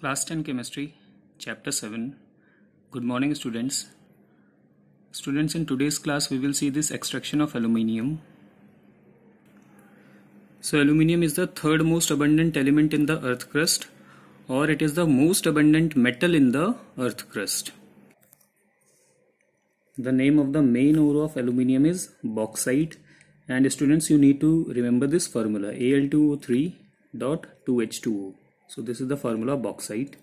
class 10 chemistry chapter 7 good morning students students in today's class we will see this extraction of aluminium so aluminium is the third most abundant element in the earth crust or it is the most abundant metal in the earth crust the name of the main ore of aluminium is bauxite and students you need to remember this formula al2o3.2h2o so this is the formula of bauxite.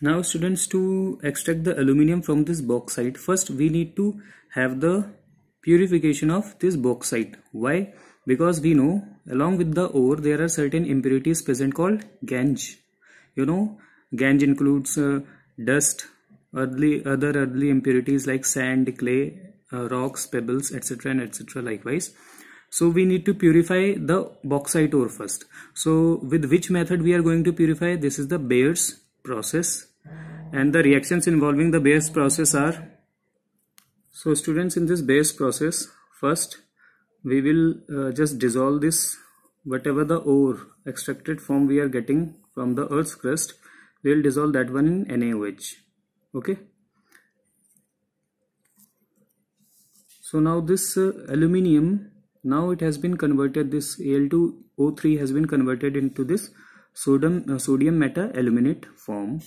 Now students to extract the aluminium from this bauxite first we need to have the purification of this bauxite. Why? Because we know along with the ore there are certain impurities present called ganj. You know ganj includes uh, dust, earthly, other earthly impurities like sand, clay, uh, rocks, pebbles etc and etc likewise so we need to purify the bauxite ore first so with which method we are going to purify this is the Bayer's process and the reactions involving the Bayer's process are so students in this Bayer's process first we will uh, just dissolve this whatever the ore extracted form we are getting from the earth's crust we will dissolve that one in NaOH okay so now this uh, aluminium now it has been converted this Al2O3 has been converted into this sodium uh, sodium meta aluminate form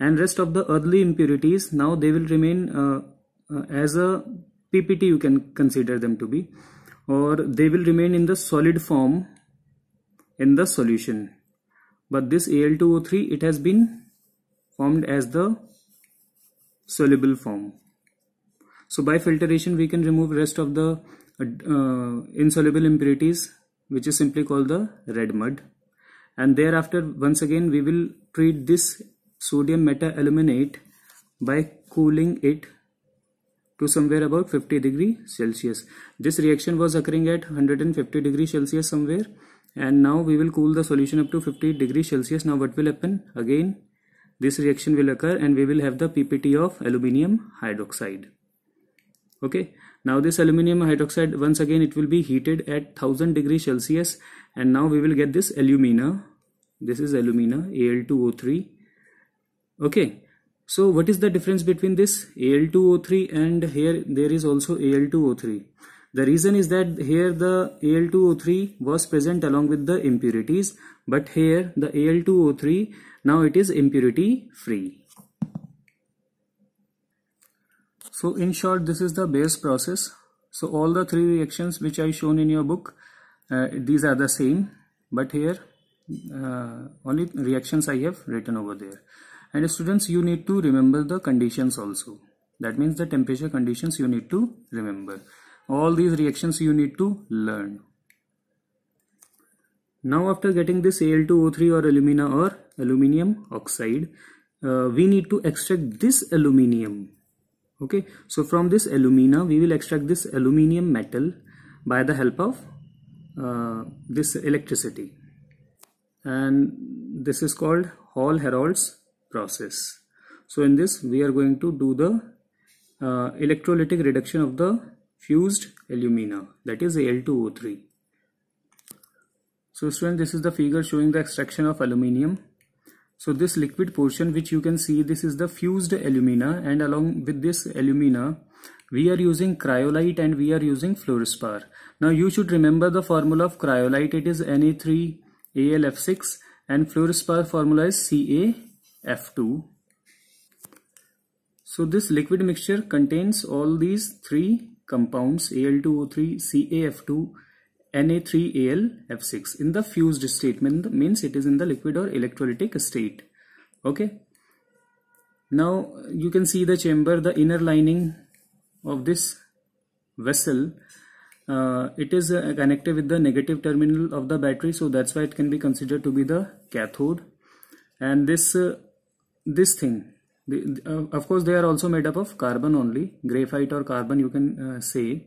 and rest of the earthly impurities now they will remain uh, uh, as a ppt you can consider them to be or they will remain in the solid form in the solution but this Al2O3 it has been formed as the soluble form so by filtration we can remove rest of the uh, uh, insoluble impurities which is simply called the red mud and thereafter once again we will treat this sodium meta aluminate by cooling it to somewhere about 50 degree celsius this reaction was occurring at 150 degree celsius somewhere and now we will cool the solution up to 50 degree celsius now what will happen again this reaction will occur and we will have the ppt of aluminium hydroxide okay now this aluminium hydroxide once again it will be heated at 1000 degree celsius and now we will get this alumina this is alumina al2o3 okay so what is the difference between this al2o3 and here there is also al2o3 the reason is that here the al2o3 was present along with the impurities but here the al2o3 now it is impurity free so in short, this is the base process. So all the three reactions which I shown in your book, uh, these are the same, but here uh, only reactions I have written over there. And students, you need to remember the conditions also. That means the temperature conditions you need to remember. All these reactions you need to learn. Now after getting this Al2O3 or alumina or aluminium oxide, uh, we need to extract this aluminium okay so from this alumina we will extract this aluminium metal by the help of uh, this electricity and this is called Hall-Herolds process so in this we are going to do the uh, electrolytic reduction of the fused alumina that is Al2O3 so students this is the figure showing the extraction of aluminium so this liquid portion which you can see this is the fused alumina and along with this alumina we are using cryolite and we are using fluorspar. Now you should remember the formula of cryolite it is Na3AlF6 and fluorspar formula is CaF2. So this liquid mixture contains all these three compounds Al2O3, CaF2 Na3AlF6 in the fused state means it is in the liquid or electrolytic state. Okay. Now you can see the chamber, the inner lining of this vessel. Uh, it is uh, connected with the negative terminal of the battery so that's why it can be considered to be the cathode and this uh, this thing the, uh, of course they are also made up of carbon only graphite or carbon you can uh, say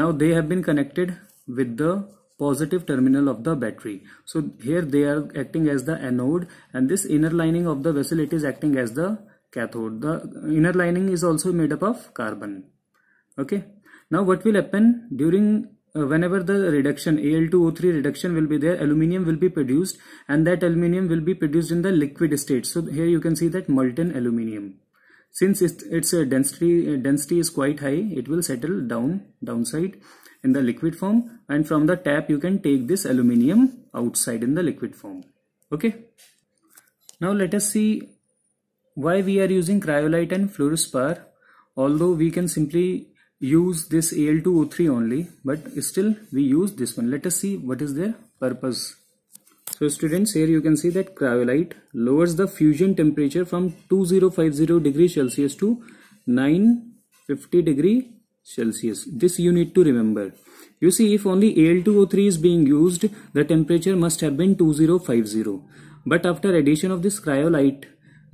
now they have been connected with the positive terminal of the battery. So here they are acting as the anode and this inner lining of the vessel it is acting as the cathode. The inner lining is also made up of carbon. Okay. Now what will happen during uh, whenever the reduction Al2O3 reduction will be there aluminium will be produced and that aluminium will be produced in the liquid state. So here you can see that molten aluminium. Since its, its uh, density uh, density is quite high it will settle down downside in the liquid form and from the tap you can take this aluminium outside in the liquid form okay now let us see why we are using cryolite and fluorspar although we can simply use this al2o3 only but still we use this one let us see what is their purpose so students here you can see that cryolite lowers the fusion temperature from 2050 degree celsius to 950 degree Celsius. This you need to remember. You see, if only Al2O3 is being used, the temperature must have been 2050. But after addition of this cryolite,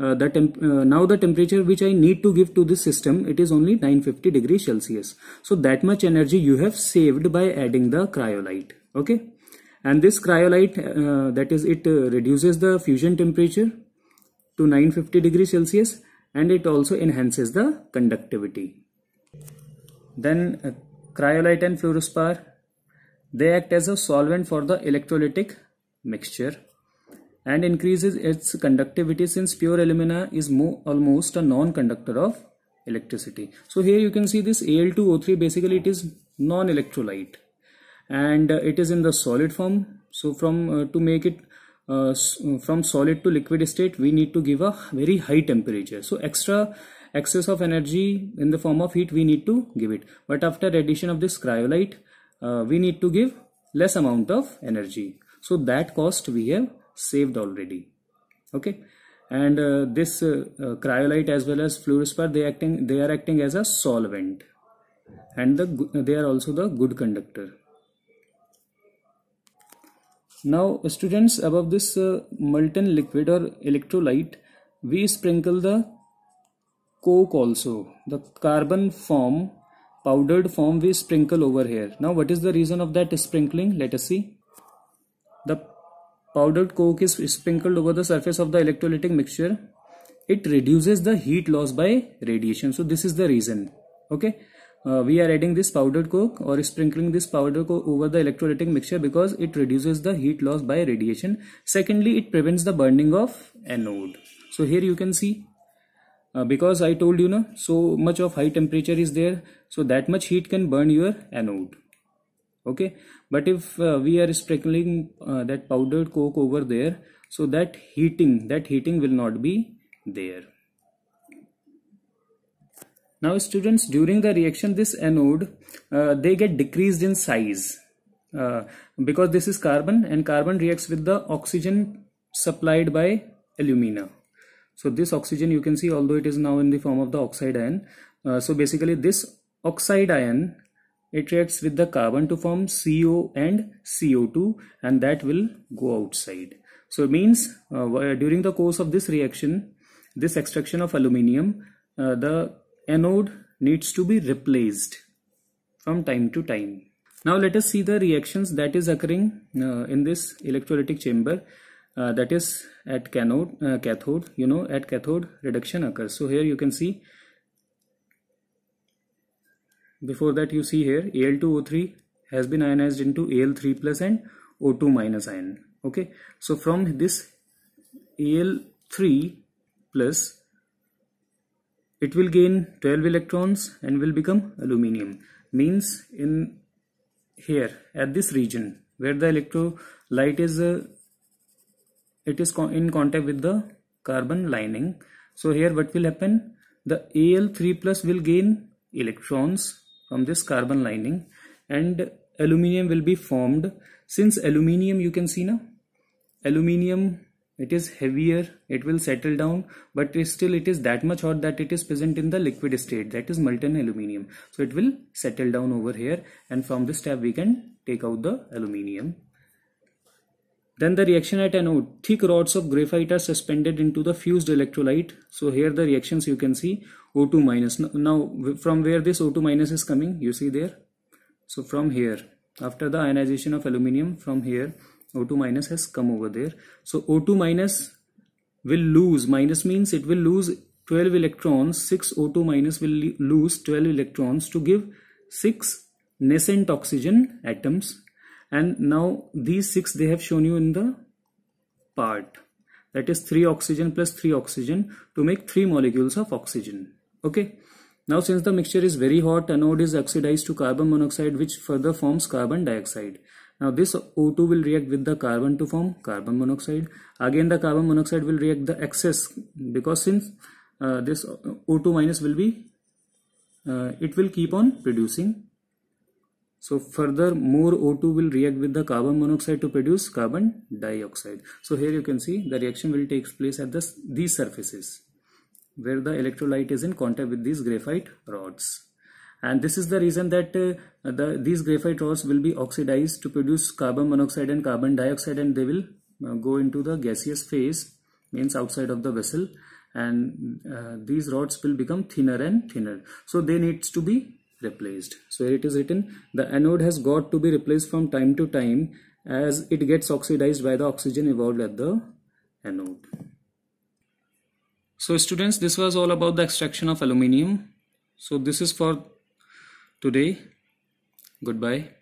uh, the uh, now the temperature which I need to give to this system, it is only 950 degrees Celsius. So that much energy you have saved by adding the cryolite. Okay. And this cryolite, uh, that is, it uh, reduces the fusion temperature to 950 degrees Celsius and it also enhances the conductivity. Then uh, cryolite and fluorospar, they act as a solvent for the electrolytic mixture and increases its conductivity since pure alumina is almost a non-conductor of electricity. So here you can see this Al2O3 basically it is non-electrolyte and uh, it is in the solid form. So from uh, to make it uh, from solid to liquid state we need to give a very high temperature so extra excess of energy in the form of heat we need to give it but after addition of this cryolite uh, we need to give less amount of energy so that cost we have saved already okay and uh, this uh, uh cryolite as well as fluorspar they acting they are acting as a solvent and the they are also the good conductor now students above this uh, molten liquid or electrolyte we sprinkle the coke also the carbon form powdered form we sprinkle over here now what is the reason of that sprinkling let us see the powdered coke is sprinkled over the surface of the electrolytic mixture it reduces the heat loss by radiation so this is the reason okay uh, we are adding this powdered coke or sprinkling this powder coke over the electrolytic mixture because it reduces the heat loss by radiation secondly it prevents the burning of anode so here you can see uh, because I told you know so much of high temperature is there so that much heat can burn your anode okay but if uh, we are sprinkling uh, that powdered coke over there so that heating that heating will not be there now students during the reaction this anode uh, they get decreased in size uh, because this is carbon and carbon reacts with the oxygen supplied by alumina so this oxygen you can see although it is now in the form of the oxide ion uh, so basically this oxide ion it reacts with the carbon to form CO and CO2 and that will go outside. So it means uh, during the course of this reaction, this extraction of aluminium, uh, the anode needs to be replaced from time to time. Now let us see the reactions that is occurring uh, in this electrolytic chamber uh, that is at canode, uh, cathode you know at cathode reduction occurs so here you can see before that you see here Al2O3 has been ionized into Al3 plus and O2 minus ion okay so from this Al3 plus it will gain 12 electrons and will become aluminium means in here at this region where the electrolyte is uh, it is in contact with the carbon lining so here what will happen the al3 plus will gain electrons from this carbon lining and aluminium will be formed since aluminium you can see now aluminium it is heavier it will settle down but still it is that much hot that it is present in the liquid state that is molten aluminium so it will settle down over here and from this tab we can take out the aluminium then the reaction at anode, thick rods of graphite are suspended into the fused electrolyte. So here the reactions you can see O2 minus. Now from where this O2 minus is coming, you see there. So from here, after the ionization of aluminium from here, O2 minus has come over there. So O2 minus will lose, minus means it will lose 12 electrons, 6 O2 minus will lose 12 electrons to give 6 nascent oxygen atoms and now these six they have shown you in the part that is 3 oxygen plus 3 oxygen to make 3 molecules of oxygen okay now since the mixture is very hot anode is oxidized to carbon monoxide which further forms carbon dioxide now this O2 will react with the carbon to form carbon monoxide again the carbon monoxide will react the excess because since uh, this O2 minus will be uh, it will keep on producing so further more O2 will react with the carbon monoxide to produce carbon dioxide. So here you can see the reaction will take place at this, these surfaces where the electrolyte is in contact with these graphite rods. And this is the reason that uh, the, these graphite rods will be oxidized to produce carbon monoxide and carbon dioxide and they will uh, go into the gaseous phase means outside of the vessel and uh, these rods will become thinner and thinner. So they needs to be replaced so it is written the anode has got to be replaced from time to time as it gets oxidized by the oxygen evolved at the anode so students this was all about the extraction of aluminium so this is for today goodbye